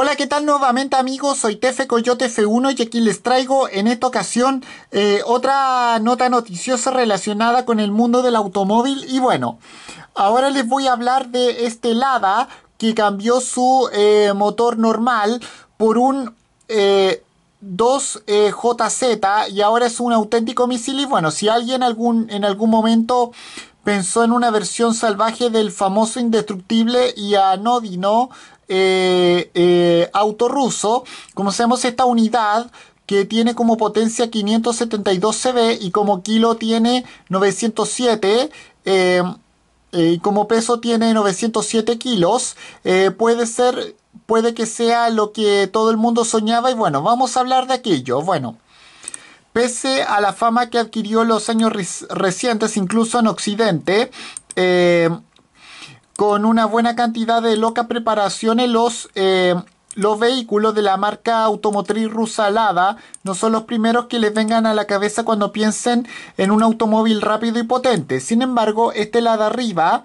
Hola, ¿qué tal nuevamente amigos? Soy Tefe Coyote F1 y aquí les traigo en esta ocasión eh, otra nota noticiosa relacionada con el mundo del automóvil. Y bueno, ahora les voy a hablar de este Lada que cambió su eh, motor normal por un... 2JZ eh, y ahora es un auténtico misil y bueno, si alguien algún, en algún momento pensó en una versión salvaje del famoso indestructible y a no eh, eh, conocemos esta unidad que tiene como potencia 572 CB y como kilo tiene 907 eh, eh, y como peso tiene 907 kilos, eh, puede ser, puede que sea lo que todo el mundo soñaba y bueno, vamos a hablar de aquello, bueno. Pese a la fama que adquirió los años recientes, incluso en Occidente, eh, con una buena cantidad de loca preparación los, eh, los vehículos de la marca automotriz rusalada no son los primeros que les vengan a la cabeza cuando piensen en un automóvil rápido y potente. Sin embargo, este lado arriba,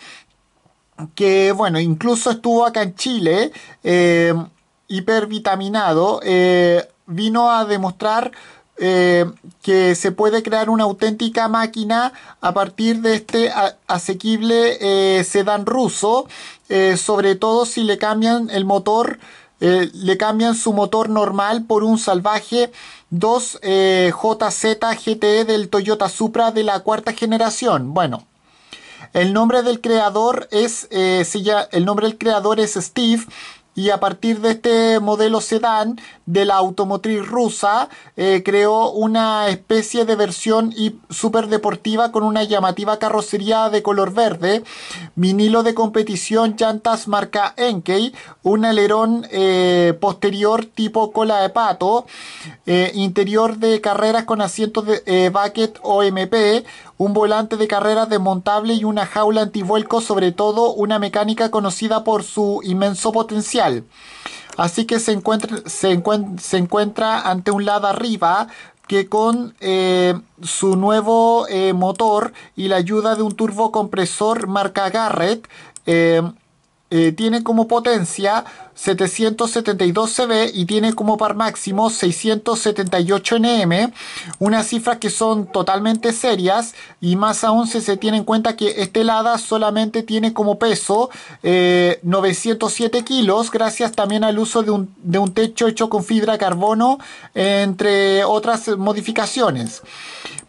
que bueno, incluso estuvo acá en Chile, eh, hipervitaminado, eh, vino a demostrar eh, que se puede crear una auténtica máquina a partir de este asequible eh, sedán ruso, eh, sobre todo si le cambian el motor, le cambian su motor normal por un salvaje 2 JZ GTE del Toyota Supra de la cuarta generación. Bueno. El nombre del creador es, ya, el nombre del creador es Steve y a partir de este modelo sedán de la automotriz rusa eh, creó una especie de versión super deportiva con una llamativa carrocería de color verde, vinilo de competición, llantas marca Enkei, un alerón eh, posterior tipo cola de pato, eh, interior de carreras con asientos de bucket OMP, un volante de carreras desmontable y una jaula antivuelco, sobre todo una mecánica conocida por su inmenso potencial Así que se encuentra, se ante un lado arriba que con eh, su nuevo eh, motor y la ayuda de un turbocompresor marca Garrett eh, tiene como potencia 772 CB y tiene como par máximo 678 NM, unas cifras que son totalmente serias y más aún si se tiene en cuenta que este Lada solamente tiene como peso 907 eh, kilos gracias también al uso de un, de un techo hecho con fibra carbono entre otras modificaciones.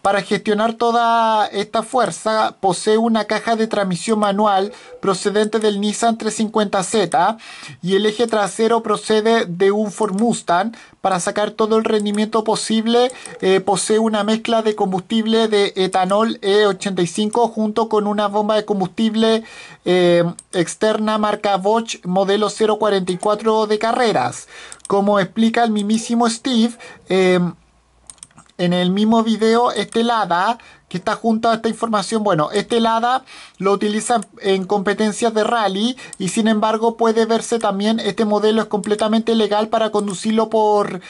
Para gestionar toda esta fuerza posee una caja de transmisión manual procedente del Nissan 350Z y el eje trasero procede de un Ford Mustang. Para sacar todo el rendimiento posible, eh, posee una mezcla de combustible de etanol E85 junto con una bomba de combustible eh, externa marca Bosch modelo 044 de carreras. Como explica el mismísimo Steve, eh, en el mismo video, Estelada que está junto a esta información. Bueno, este LADA lo utilizan en competencias de rally y sin embargo puede verse también, este modelo es completamente legal para conducirlo por,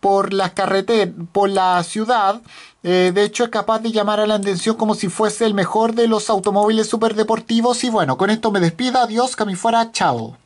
por las carreteras, por la ciudad. Eh, de hecho es capaz de llamar a la atención como si fuese el mejor de los automóviles superdeportivos y bueno, con esto me despido, adiós, que fuera, chao.